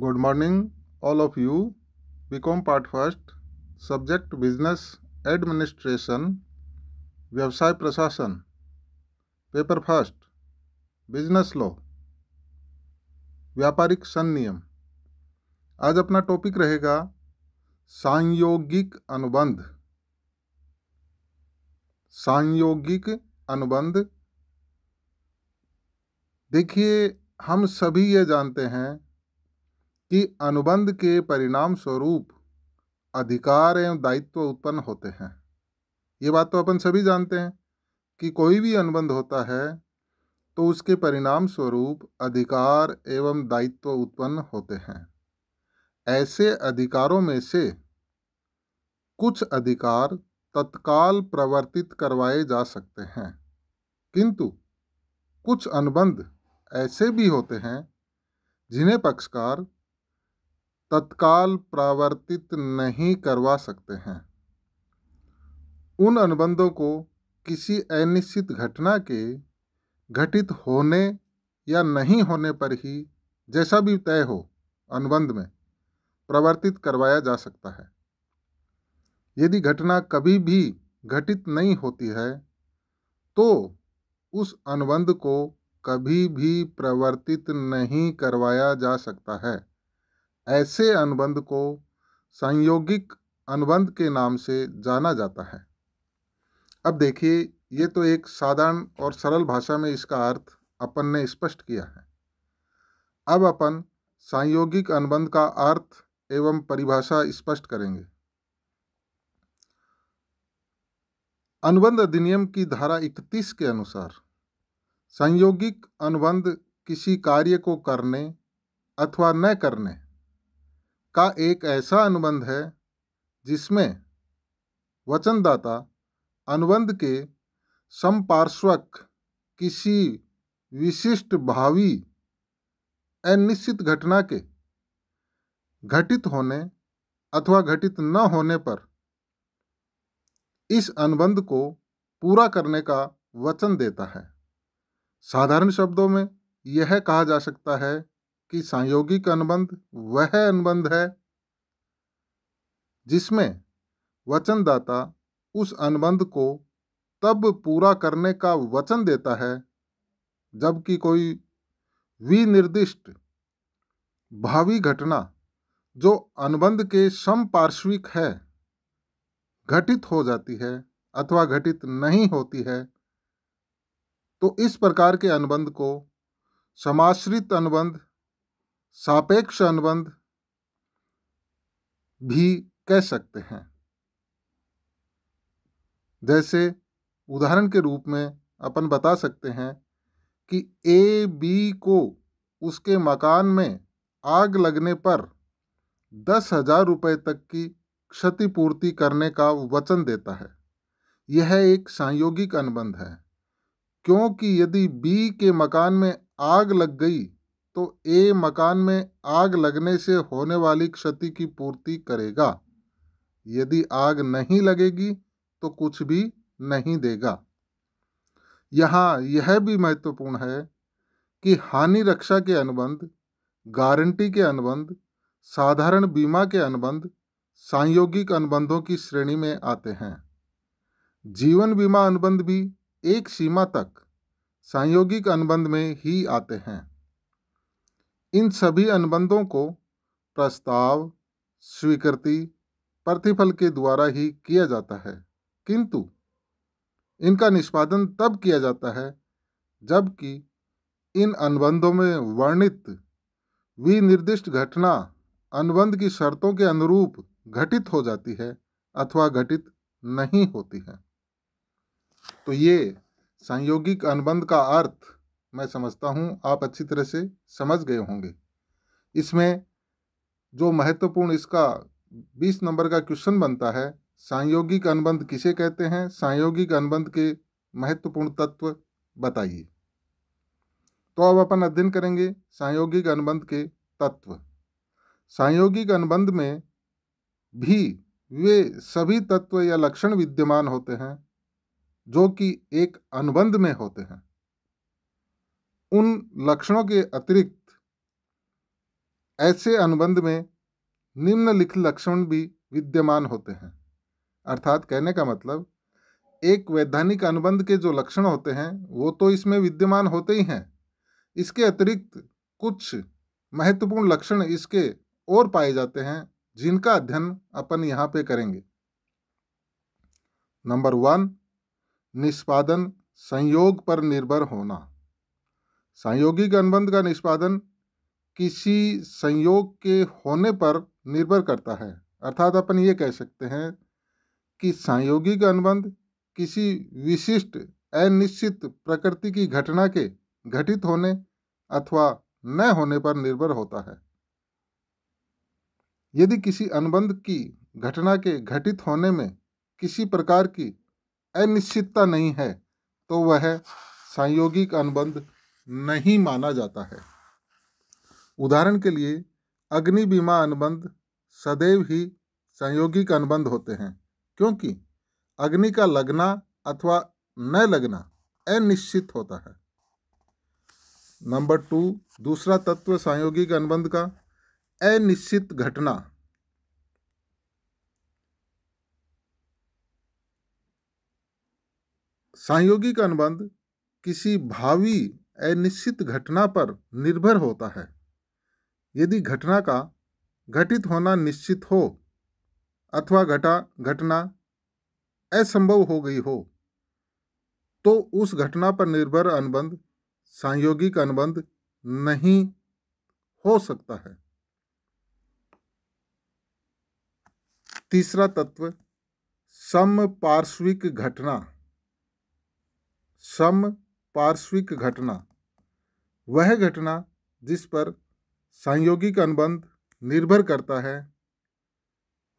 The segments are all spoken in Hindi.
good morning all of you B Com part first subject business administration व्यवसाय प्रशासन पेपर फर्स्ट बिजनेस लॉ व्यापारिक संनियम आज अपना टॉपिक रहेगा सांयोगिक अनुबंध सांयोगिक अनुबंध देखिए हम सभी ये जानते हैं कि अनुबंध के परिणाम स्वरूप अधिकार एवं दायित्व उत्पन्न होते हैं ये बात तो अपन सभी जानते हैं कि कोई भी अनुबंध होता है तो उसके परिणाम स्वरूप अधिकार एवं दायित्व उत्पन्न होते हैं ऐसे अधिकारों में से कुछ अधिकार तत्काल प्रवर्तित करवाए जा सकते हैं किंतु कुछ अनुबंध ऐसे भी होते हैं जिन्हें पक्षकार तत्काल प्रावर्तित नहीं करवा सकते हैं उन अनुबंधों को किसी अनिश्चित घटना के घटित होने या नहीं होने पर ही जैसा भी तय हो अनुबंध में प्रवर्तित करवाया जा सकता है यदि घटना कभी भी घटित नहीं होती है तो उस अनुबंध को कभी भी प्रवर्तित नहीं करवाया जा सकता है ऐसे अनुबंध को संयोगिक अनुबंध के नाम से जाना जाता है अब देखिए ये तो एक साधारण और सरल भाषा में इसका अर्थ अपन ने स्पष्ट किया है अब अपन संयोगिक अनुबंध का अर्थ एवं परिभाषा स्पष्ट करेंगे अनुबंध अधिनियम की धारा 31 के अनुसार संयोगिक अनुबंध किसी कार्य को करने अथवा न करने का एक ऐसा अनुबंध है जिसमें वचनदाता अनुबंध के संपार्श्वक किसी विशिष्ट भावी अनिश्चित घटना के घटित होने अथवा घटित न होने पर इस अनुबंध को पूरा करने का वचन देता है साधारण शब्दों में यह कहा जा सकता है कि संयोगिक अनुबंध वह अनुबंध है जिसमें वचनदाता उस अनुबंध को तब पूरा करने का वचन देता है जबकि कोई विनिर्दिष्ट भावी घटना जो अनुबंध के समपार्श्विक है घटित हो जाती है अथवा घटित नहीं होती है तो इस प्रकार के अनुबंध को समाश्रित अनुबंध सापेक्ष अनुबंध भी कह सकते हैं जैसे उदाहरण के रूप में अपन बता सकते हैं कि ए बी को उसके मकान में आग लगने पर दस हजार रुपये तक की क्षतिपूर्ति करने का वचन देता है यह एक संयोगिक अनुबंध है क्योंकि यदि बी के मकान में आग लग गई तो ए मकान में आग लगने से होने वाली क्षति की पूर्ति करेगा यदि आग नहीं लगेगी तो कुछ भी नहीं देगा यहाँ यह भी महत्वपूर्ण है कि हानि रक्षा के अनुबंध गारंटी के अनुबंध साधारण बीमा के अनुबंध सांयोगिक अनुबंधों की श्रेणी में आते हैं जीवन बीमा अनुबंध भी एक सीमा तक सांयोगिक अनुबंध में ही आते हैं इन सभी अनुबंधों को प्रस्ताव स्वीकृति प्रतिफल के द्वारा ही किया जाता है किंतु इनका निष्पादन तब किया जाता है जबकि इन अनुबंधों में वर्णित विनिर्दिष्ट घटना अनुबंध की शर्तों के अनुरूप घटित हो जाती है अथवा घटित नहीं होती है तो ये संयोगिक अनुबंध का अर्थ मैं समझता हूँ आप अच्छी तरह से समझ गए होंगे इसमें जो महत्वपूर्ण इसका बीस नंबर का क्वेश्चन बनता है सांयोगिक अनुबंध किसे कहते हैं सांयोगिक अनुबंध के महत्वपूर्ण तत्व बताइए तो अब अपन अध्ययन करेंगे सांयोगिक अनुबंध के तत्व सांयोगिक अनुबंध में भी वे सभी तत्व या लक्षण विद्यमान होते हैं जो कि एक अनुबंध में होते हैं उन लक्षणों के अतिरिक्त ऐसे अनुबंध में निम्नलिखित लक्षण भी विद्यमान होते हैं अर्थात कहने का मतलब एक वैधानिक अनुबंध के जो लक्षण होते हैं वो तो इसमें विद्यमान होते ही हैं इसके अतिरिक्त कुछ महत्वपूर्ण लक्षण इसके और पाए जाते हैं जिनका अध्ययन अपन यहाँ पे करेंगे नंबर वन निष्पादन संयोग पर निर्भर होना संयोगिक अनुबंध का निष्पादन किसी संयोग के होने पर निर्भर करता है अर्थात अपन ये कह सकते हैं कि संयोगिक अनुबंध किसी विशिष्ट अनिश्चित प्रकृति की घटना के घटित होने अथवा न होने पर निर्भर होता है यदि किसी अनुबंध की घटना के घटित होने में किसी प्रकार की अनिश्चितता नहीं है तो वह संयोगिक अनुबंध नहीं माना जाता है उदाहरण के लिए अग्नि बीमा अनुबंध सदैव ही संयोगिक अनुबंध होते हैं क्योंकि अग्नि का लगना अथवा न लगना अनिश्चित होता है नंबर टू दूसरा तत्व संयोगिक अनुबंध का अनिश्चित घटना संयोगिक अनुबंध किसी भावी अनिश्चित घटना पर निर्भर होता है यदि घटना का घटित होना निश्चित हो अथवा घटा घटना असंभव हो गई हो तो उस घटना पर निर्भर अनुबंध संयोगिक अनुबंध नहीं हो सकता है तीसरा तत्व समपार्श्विक घटना समपार्श्विक घटना वह घटना जिस पर संयोगिक अनुबंध निर्भर करता है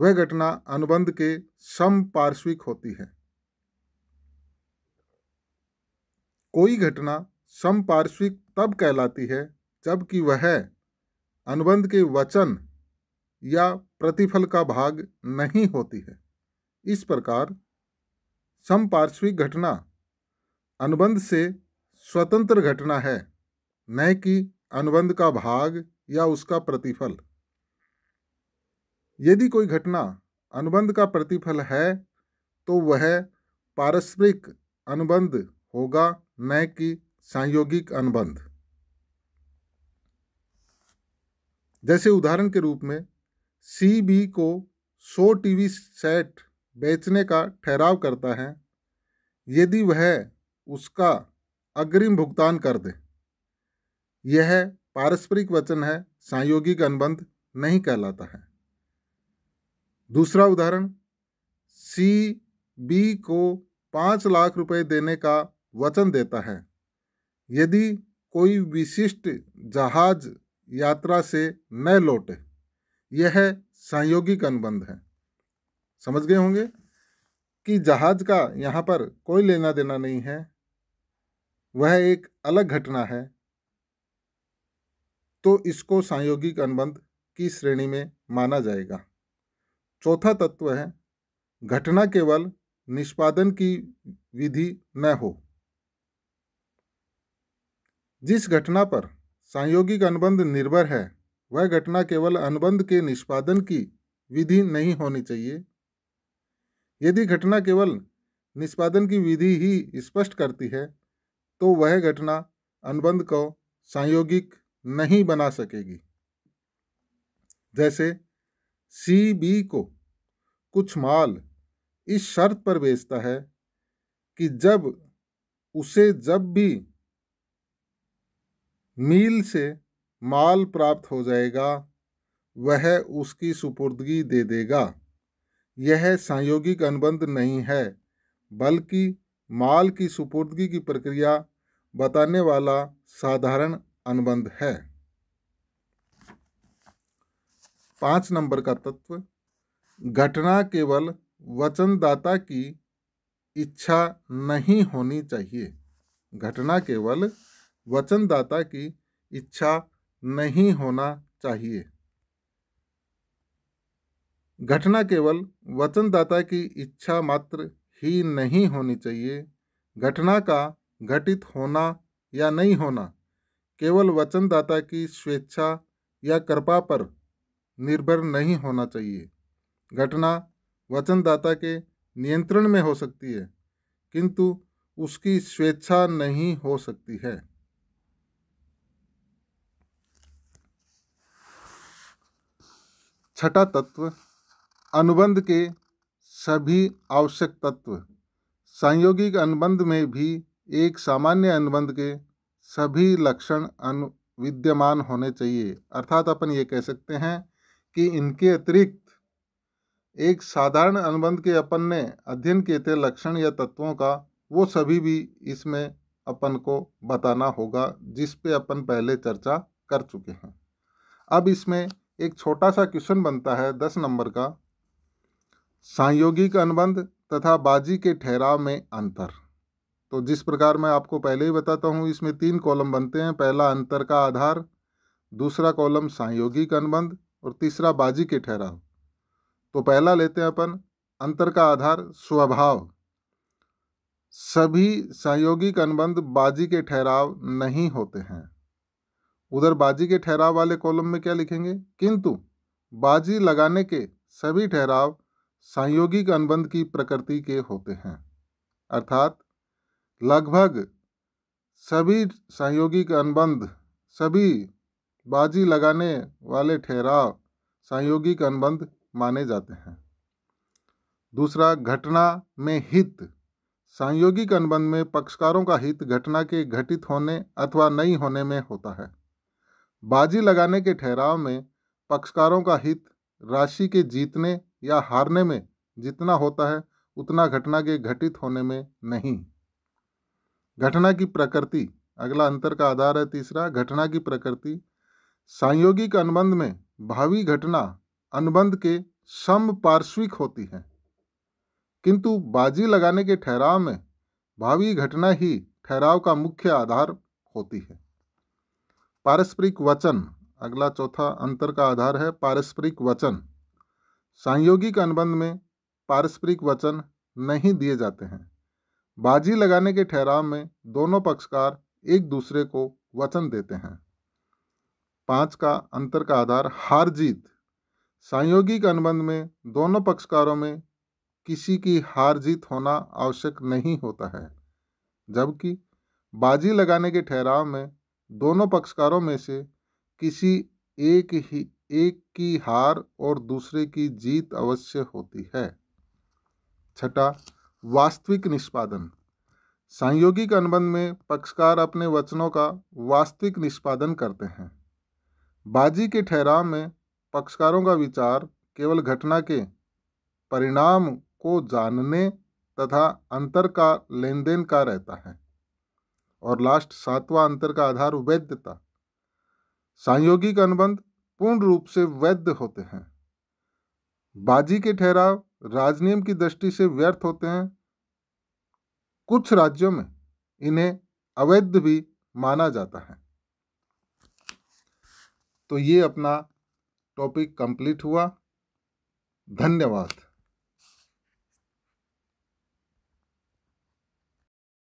वह घटना अनुबंध के समपार्श्विक होती है कोई घटना समपार्श्विक तब कहलाती है जबकि वह अनुबंध के वचन या प्रतिफल का भाग नहीं होती है इस प्रकार समपार्श्विक घटना अनुबंध से स्वतंत्र घटना है न कि अनुबंध का भाग या उसका प्रतिफल यदि कोई घटना अनुबंध का प्रतिफल है तो वह पारस्परिक अनुबंध होगा न कि संयोगिक अनुबंध जैसे उदाहरण के रूप में सी बी को 100 टीवी सेट बेचने का ठहराव करता है यदि वह उसका अग्रिम भुगतान कर दे यह पारस्परिक वचन है संयोगिक अनुबंध नहीं कहलाता है दूसरा उदाहरण सी बी को पाँच लाख रुपए देने का वचन देता है यदि कोई विशिष्ट जहाज यात्रा से न लौटे यह संयोगिक अनुबंध है समझ गए होंगे कि जहाज का यहाँ पर कोई लेना देना नहीं है वह एक अलग घटना है तो इसको संयोगिक अनुबंध की श्रेणी में माना जाएगा चौथा तत्व है घटना केवल निष्पादन की विधि न हो जिस घटना पर संयोगिक अनुबंध निर्भर है वह घटना केवल अनुबंध के निष्पादन की विधि नहीं होनी चाहिए यदि घटना केवल निष्पादन की विधि ही स्पष्ट करती है तो वह घटना अनुबंध को संयोगिक नहीं बना सकेगी जैसे सी बी को कुछ माल इस शर्त पर बेचता है कि जब उसे जब भी मील से माल प्राप्त हो जाएगा वह उसकी सुपुर्दगी दे देगा यह संयोगिक अनुबंध नहीं है बल्कि माल की सुपुर्दगी की प्रक्रिया बताने वाला साधारण अनुबंध है पांच नंबर का तत्व घटना केवल वचनदाता की इच्छा नहीं होनी चाहिए घटना केवल वचनदाता की इच्छा नहीं होना चाहिए घटना केवल वचनदाता की इच्छा मात्र ही नहीं होनी चाहिए घटना का घटित होना या नहीं होना केवल वचनदाता की स्वेच्छा या कृपा पर निर्भर नहीं होना चाहिए घटना वचनदाता के नियंत्रण में हो सकती है किंतु उसकी स्वेच्छा नहीं हो सकती है छठा तत्व अनुबंध के सभी आवश्यक तत्व संयोगिक अनुबंध में भी एक सामान्य अनुबंध के सभी लक्षण अनु विद्यमान होने चाहिए अर्थात अपन ये कह सकते हैं कि इनके अतिरिक्त एक साधारण अनुबंध के अपन ने अध्ययन किए थे लक्षण या तत्वों का वो सभी भी इसमें अपन को बताना होगा जिस पे अपन पहले चर्चा कर चुके हैं अब इसमें एक छोटा सा क्वेश्चन बनता है दस नंबर का संयोगिक अनुबंध तथा बाजी के ठहराव में अंतर तो जिस प्रकार मैं आपको पहले ही बताता हूँ इसमें तीन कॉलम बनते हैं पहला अंतर का आधार दूसरा कॉलम संयोगिक अनुबंध और तीसरा बाजी के ठहराव तो पहला लेते हैं अपन अंतर का आधार स्वभाव सभी संयोगिक अनुबंध बाजी के ठहराव नहीं होते हैं उधर बाजी के ठहराव वाले कॉलम में क्या लिखेंगे किंतु बाजी लगाने के सभी ठहराव संयोगिक अनुबंध की प्रकृति के होते हैं अर्थात लगभग सभी सहयोगी के अनुबंध सभी बाजी लगाने वाले ठहराव सहयोगी के अनुबंध माने जाते हैं दूसरा घटना में हित संयोगिक अनुबंध में पक्षकारों का हित घटना के घटित होने अथवा नहीं होने में होता है बाजी लगाने के ठहराव में पक्षकारों का हित राशि के जीतने या हारने में जितना होता है उतना घटना के घटित होने में नहीं घटना की प्रकृति अगला अंतर का आधार है तीसरा घटना की प्रकृति संयोगिक अनुबंध में भावी घटना अनुबंध के समपार्श्विक होती है किंतु बाजी लगाने के ठहराव में भावी घटना ही ठहराव का मुख्य आधार होती है पारस्परिक वचन अगला चौथा अंतर का आधार है पारस्परिक वचन सांयोगिक अनुबंध में पारस्परिक वचन नहीं दिए जाते हैं बाजी लगाने के ठहराव में दोनों पक्षकार एक दूसरे को वचन देते हैं पांच का अंतर का आधार हार जीत संयोगिक अनुबंध में दोनों पक्षकारों में किसी की हार जीत होना आवश्यक नहीं होता है जबकि बाजी लगाने के ठहराव में दोनों पक्षकारों में से किसी एक ही एक की हार और दूसरे की जीत अवश्य होती है छठा वास्तविक निष्पादन संयोगिक अनुबंध में पक्षकार अपने वचनों का वास्तविक निष्पादन करते हैं बाजी के ठहराव में पक्षकारों का विचार केवल घटना के परिणाम को जानने तथा अंतर का लेन देन का रहता है और लास्ट सातवां अंतर का आधार वैधता संयोगिक अनुबंध पूर्ण रूप से वैध होते हैं बाजी के ठहराव राजनियम की दृष्टि से व्यर्थ होते हैं कुछ राज्यों में इन्हें अवैध भी माना जाता है तो ये अपना टॉपिक कंप्लीट हुआ धन्यवाद